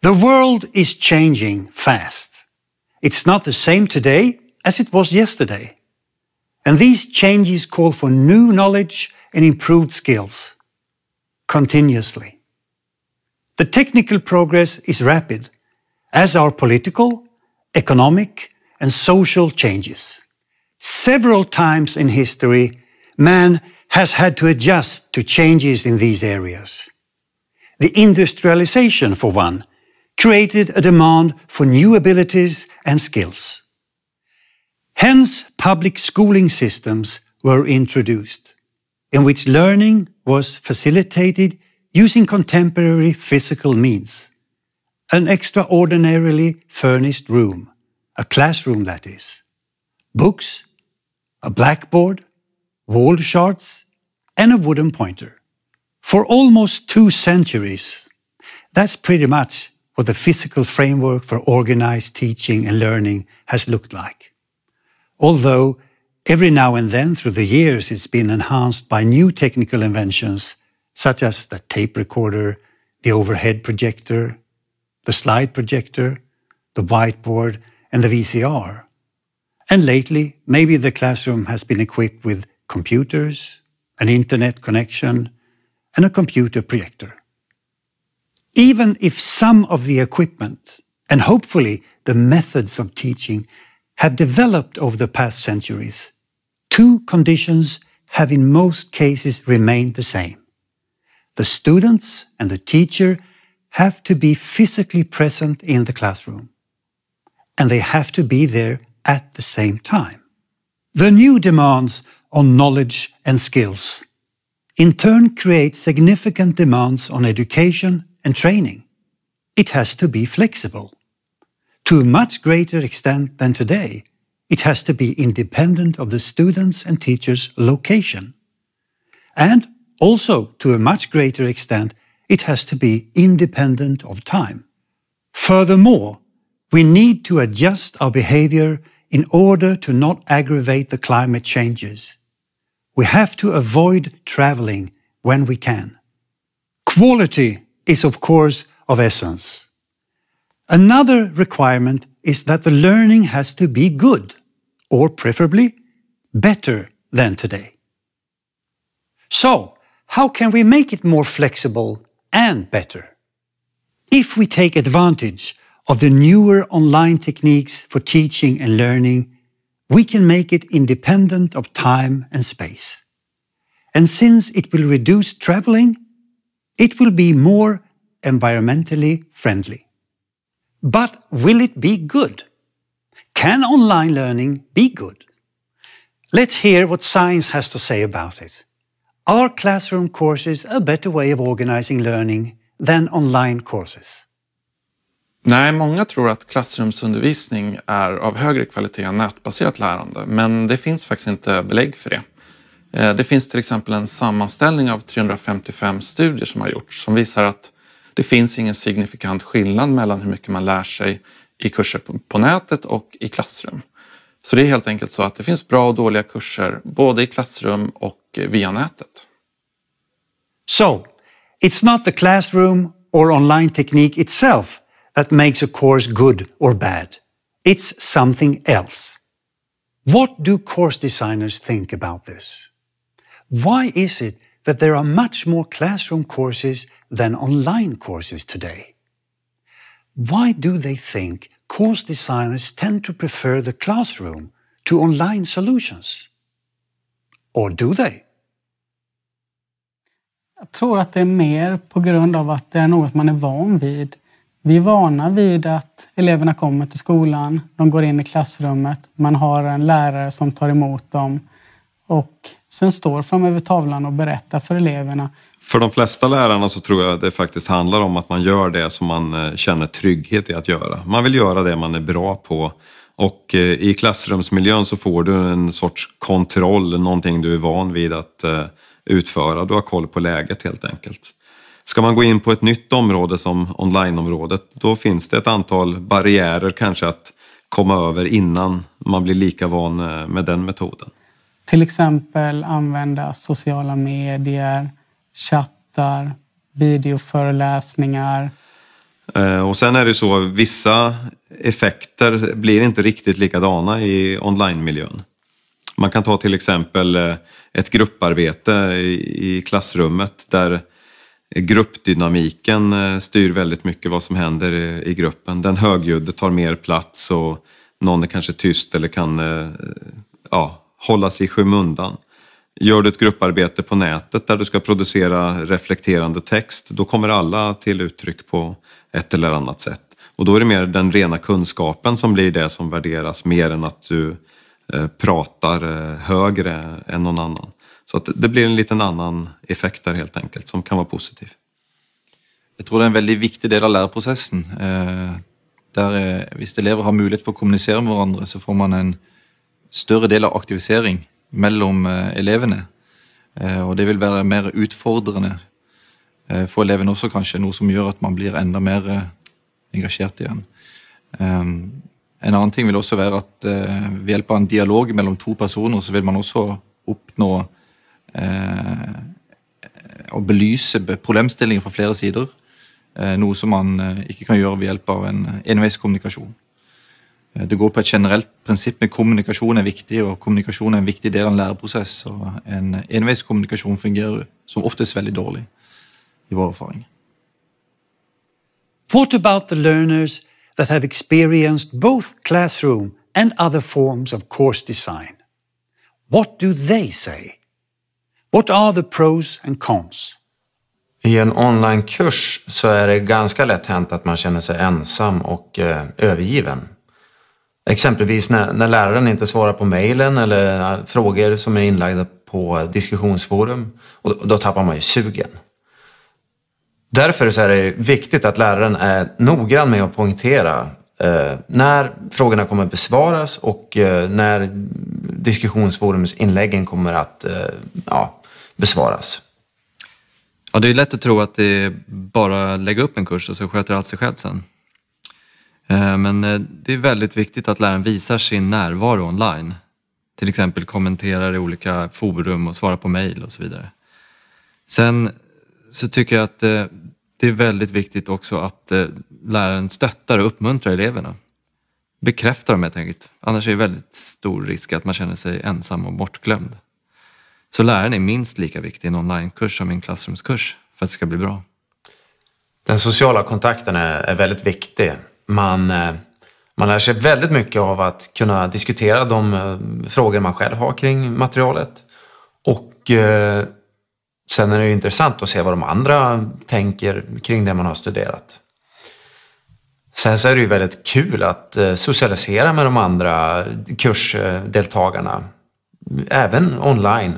The world is changing fast. It's not the same today as it was yesterday. And these changes call for new knowledge and improved skills continuously. The technical progress is rapid, as are political, economic, and social changes. Several times in history, man has had to adjust to changes in these areas. The industrialization, for one, created a demand for new abilities and skills. Hence, public schooling systems were introduced, in which learning was facilitated using contemporary physical means. An extraordinarily furnished room, a classroom that is, books, a blackboard, wall charts, and a wooden pointer. For almost two centuries, that's pretty much what the physical framework for organized teaching and learning has looked like. Although every now and then through the years it's been enhanced by new technical inventions such as the tape recorder, the overhead projector, the slide projector, the whiteboard, and the VCR. And lately, maybe the classroom has been equipped with computers, an internet connection, and a computer projector even if some of the equipment and hopefully the methods of teaching have developed over the past centuries, two conditions have in most cases remained the same. The students and the teacher have to be physically present in the classroom, and they have to be there at the same time. The new demands on knowledge and skills in turn create significant demands on education and training. It has to be flexible. To a much greater extent than today, it has to be independent of the students and teachers' location. And also, to a much greater extent, it has to be independent of time. Furthermore, we need to adjust our behavior in order to not aggravate the climate changes. We have to avoid traveling when we can. Quality is, of course, of essence. Another requirement is that the learning has to be good, or preferably better than today. So, how can we make it more flexible and better? If we take advantage of the newer online techniques for teaching and learning, we can make it independent of time and space. And since it will reduce traveling it will be more environmentally friendly. But will it be good? Can online learning be good? Let's hear what science has to say about it. Are classroom courses a better way of organizing learning than online courses? Nej, många tror att klassrumsundervisning är av högre kvalitet än nätbaserat lärande, men det finns faktiskt inte belägg för det. Eh, det finns till exempel en sammanställning av 355 studier som har gjorts som visar att det finns ingen signifikant skillnad mellan hur mycket man lär sig i kurser på nätet och i klassrum. Så det är helt enkelt så att det finns bra och dåliga kurser både i klassrum och via nätet. Så, det är inte classroom eller online i sig som gör en kurs good eller bad. Det är något annat. Vad course designers think about this? Why is it that there are much more classroom courses than online courses today? Why do they think course designers tend to prefer the classroom to online solutions? Or do they? Jag tror att det är mer på grund av att det är något man är van vid. Vi är vana vid att eleverna kommer till skolan, de går in i klassrummet, man har en lärare som tar emot dem och sen står framöver tavlan och berättar för eleverna. För de flesta lärarna så tror jag det faktiskt handlar om att man gör det som man eh, känner trygghet i att göra. Man vill göra det man är bra på och eh, i klassrumsmiljön så får du en sorts kontroll, någonting du är van vid att eh, utföra. Du har koll på läget helt enkelt. Ska man gå in på ett nytt område som onlineområdet, då finns det ett antal barriärer kanske att komma över innan man blir lika van med den metoden. Till exempel använda sociala medier, chattar, videoföreläsningar. Eh, och sen är det så, att vissa effekter blir inte riktigt likadana i online-miljön. Man kan ta till exempel eh, ett grupparbete i klassrummet där gruppdynamiken eh, styr väldigt mycket vad som händer i gruppen. Den högljudde tar mer plats och någon är kanske tyst eller kan ja, hålla sig i skymundan. Gör du ett grupparbete på nätet där du ska producera reflekterande text, då kommer alla till uttryck på ett eller annat sätt. Och då är det mer den rena kunskapen som blir det som värderas mer än att du eh, pratar eh, högre än någon annan. Så att det blir en liten annan effekt där helt enkelt som kan vara positiv. Jag tror det är en väldigt viktig del av lärprocessen. Eh, där, om elever har möjlighet att kommunicera med varandra så får man en, større del av aktivisering mellom eh, elevene. Eh, og det vil være mer utfordrende eh, for elevene også, kanskje. Noe som gjør at man blir enda mer engasjert igjen. Ehm, en annen ting vil også være at ved hjelp av en dialog mellom to personer, så vil man også oppnå å belyse problemstillinger fra flere sider. Noe som man ikke kan gjøre ved hjelp av en enveiskommunikasjon. Eh, det går på et generelt prinsipp med kommunikasjon er viktig, og kommunikasjon er en viktig del av en læreprosess. og En enveiskommunikasjon fungerer som oftest veldig dårlig, i vår erfaring. What about the learners that have experienced both classroom and other forms of course design? What do they say? What are the pros and cons? I en onlinekurs så är det ganska lätt hänt att man känner sig ensam och eh, övergiven. Exempelvis när, när läraren inte svarar på mejlen eller äh, frågor som är inlagda på diskussionsforum. Och då, då tappar man ju sugen. Därför så är det viktigt att läraren är noggrann med att poängtera eh, när frågorna kommer att besvaras och eh, när diskussionsforumsinläggen kommer att eh, ja, besvaras. Ja, det är lätt att tro att det är bara att lägga upp en kurs och så sköter allt sig självt sen. Eh, men eh, det är väldigt viktigt att läraren visar sin närvaro online. Till exempel kommenterar i olika forum och svarar på mejl och så vidare. Sen så tycker jag att eh, det är väldigt viktigt också att läraren stöttar och uppmuntrar eleverna. Bekräftar dem helt enkelt. Annars är det väldigt stor risk att man känner sig ensam och bortglömd. Så läraren är minst lika viktig i en onlinekurs som i en klassrumskurs för att det ska bli bra. Den sociala kontakten är, väldigt viktig man, eh, man lär sig väldigt mycket av att kunna diskutera de eh, frågor man själv har kring materialet. Och eh, sen är det intressant att se vad de andra tänker kring det man har studerat. Sen så är det ju väldigt kul att socialisera med de andra kursdeltagarna, även online.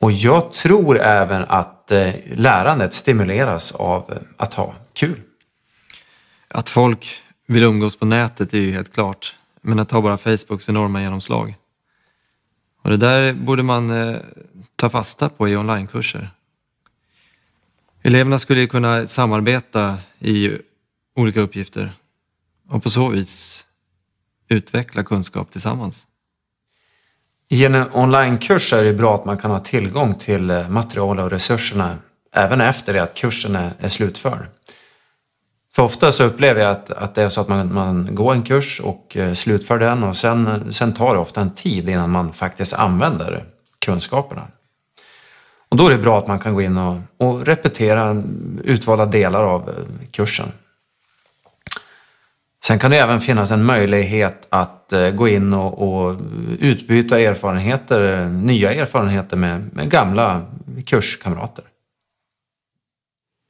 Och jag tror även att lärandet stimuleras av att ha kul. Att folk vill umgås på nätet är ju helt klart, men det tar bara Facebooks enorma genomslag. Och det där borde man eh, ta fasta på i onlinekurser. Eleverna skulle ju kunna samarbeta i olika uppgifter och på så vis utveckla kunskap tillsammans. I en onlinekurs är det bra att man kan ha tillgång till eh, material och resurserna även efter det att kursen är slutförd. För ofta så upplever jag att, att det är så att man, man går en kurs och eh, slutför den och sen, sen tar det ofta en tid innan man faktiskt använder kunskaperna. Och då är det bra att man kan gå in och, och repetera utvalda delar av eh, kursen. Sen kan det även finnas en möjlighet att eh, gå in och, och utbyta erfarenheter, nya erfarenheter med, med gamla kurskamrater.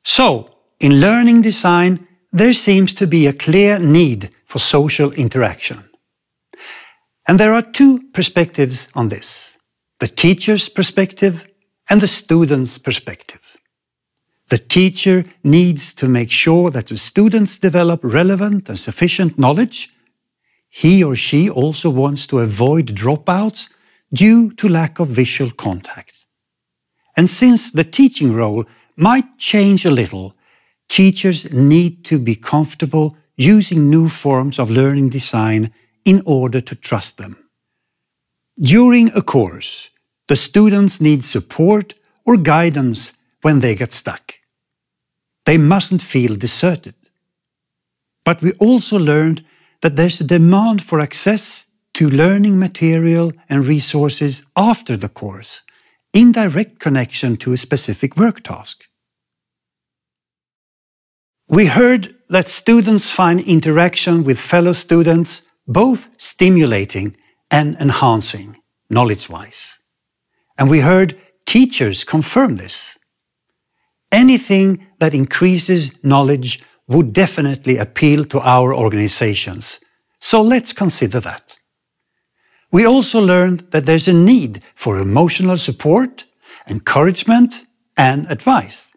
So, in learning design, there seems to be a clear need for social interaction. And there are two perspectives on this the teacher's perspective and the student's perspective. The teacher needs to make sure that the students develop relevant and sufficient knowledge. He or she also wants to avoid dropouts due to lack of visual contact. And since the teaching role might change a little Teachers need to be comfortable using new forms of learning design in order to trust them. During a course, the students need support or guidance when they get stuck. They mustn't feel deserted. But we also learned that there's a demand for access to learning material and resources after the course, in direct connection to a specific work task. We heard that students find interaction with fellow students both stimulating and enhancing knowledge wise. And we heard teachers confirm this. Anything that increases knowledge would definitely appeal to our organizations. So let's consider that. We also learned that there's a need for emotional support, encouragement, and advice.